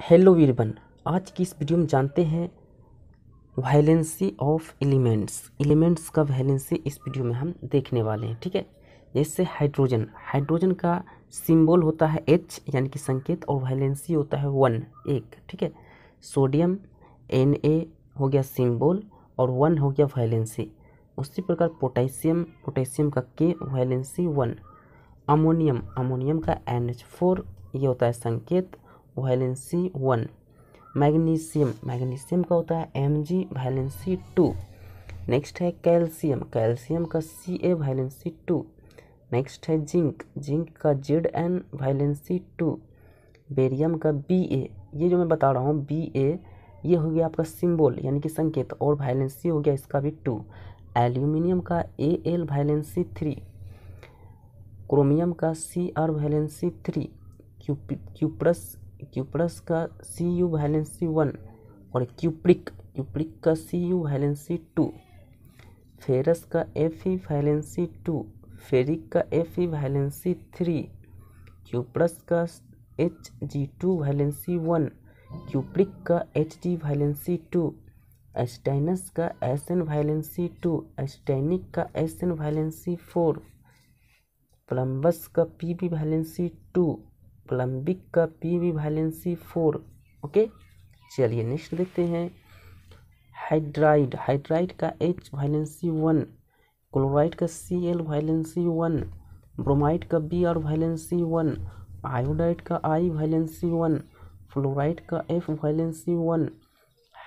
hello वीरबन आज की इस वीडियो में जानते हैं वैलेंसी ऑफ एलिमेंट्स एलिमेंट्स का वैलेंसी इस वीडियो में हम देखने वाले हैं ठीक है जैसे हाइड्रोजन हाइड्रोजन का सिंबल होता है एच यानी कि संकेत और वैलेंसी होता है वन एक ठीक है सोडियम एन ए हो गया सिंबल और वन हो गया वैलेंसी उसी प्रकार पोटेशियम पोटेशियम का के वैलेंसी वन अमोनियम अमोनियम का एन एच फोर ये होता है संकेत वैलेंसी वन मैग्नीशियम मैग्नीशियम का होता है M G valency two next है कैल्शियम कैल्शियम का C A valency two next है जिंक जिंक का Z N valency two barium का बी ए ये जो मैं बता रहा हूँ बी ए ये हो गया आपका सिंबल यानी कि संकेत और वैलेंसी हो गया इसका भी टू एल्यूमिनियम का A L valency three chromium का C R valency three cuprous cuprous का सी यू वैलेंसी वन और क्यूप्रिक क्यूप्रिक का C U valency two ferrous का F E valency two ferric का F E valency three cuprous का H G two valency one cupric का H G valency two stannous का S N valency two stannic का S N valency four plumbous का P B valency two plumbic का P V valency four okay चलिए next देखते हैं hydride hydride का H valency one chloride का C L valency one bromide का B R valency one iodide का I valency one fluoride का F valency one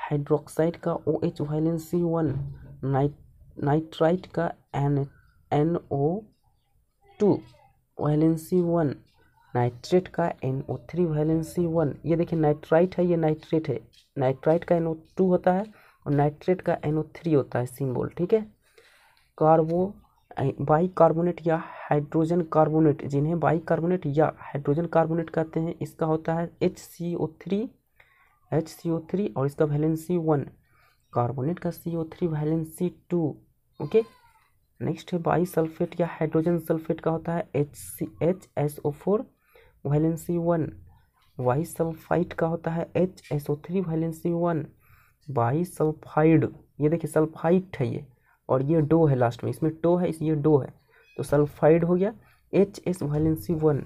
hydroxide का O H valency one nit nitride का N N O two valency one nitrate का N O three valency one ये देखिए nitrite है ये nitrate है नाइट्राइट का एन ओ टू होता है और नाइट्रेट का एन ओ थ्री होता है सिंबल ठीक है कार्बो बाई कार्बोनेट या हाइड्रोजन कार्बोनेट जिन्हें बाई कार्बोनेट या हाइड्रोजन कार्बोनेट कहते हैं इसका होता है H C O three H C O three और इसका वैलेंसी वन कार्बोनेट का C O three valency two okay next है बाई सल्फेट या हाइड्रोजन सल्फेट का होता है H C H S O four valency one bi sulphide का होता है H S O three valency one bi sulphide ये देखिए सल्फाइट है ये और ये डो है लास्ट में इसमें टो है इस ये डो है तो सल्फाइड हो गया H S valency one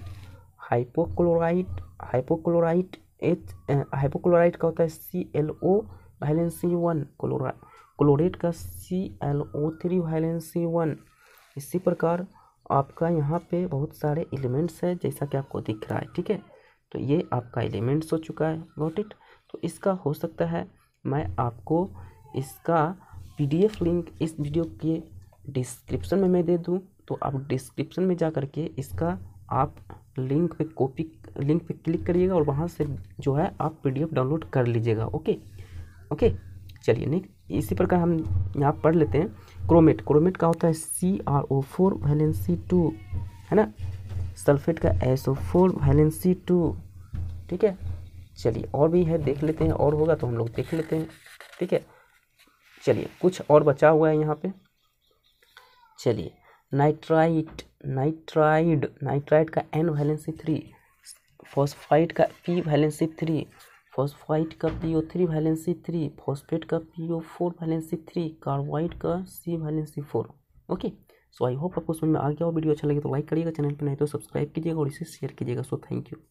hypochlorite hypochlorite H hypochlorite का होता है C L O valency one chlora chlorate का C L O three valency one इसी प्रकार आपका यहाँ पे बहुत सारे एलिमेंट्स है जैसा कि आपको दिख रहा है ठीक है तो ये आपका एलिमेंट्स हो चुका है वॉट इट तो इसका हो सकता है मैं आपको इसका पीडीएफ लिंक इस वीडियो के डिस्क्रिप्शन में मैं दे दूँ तो आप डिस्क्रिप्शन में जा करके इसका आप लिंक पे कॉपी लिंक पे क्लिक करिएगा और वहाँ से जो है आप पीडीएफ डाउनलोड कर लीजिएगा ओके ओके चलिए नहीं इसी प्रकार हम यहाँ पढ़ लेते हैं क्रोमेट क्रोमेट का होता है C R O four valency two है ना सल्फेट का S O four valency two ठीक है चलिए और भी है देख लेते हैं और होगा तो हम लोग देख लेते हैं ठीक है चलिए कुछ और बचा हुआ है यहाँ पे चलिए नाइट्राइट नाइट्राइड नाइट्राइड का एन वैलेंसी थ्री फॉस्फाइड का पी वैलेंसी थ्री फॉस्फाइट का P O three valency three phosphate का P O four valency three carbide का C valency four okay so I hope आपको समझ में आ गया हो वीडियो अच्छा लगे तो लाइक करिएगा चैनल पर नहीं तो सब्सक्राइब कीजिएगा और इसे शेयर कीजिएगा सो थैंक यू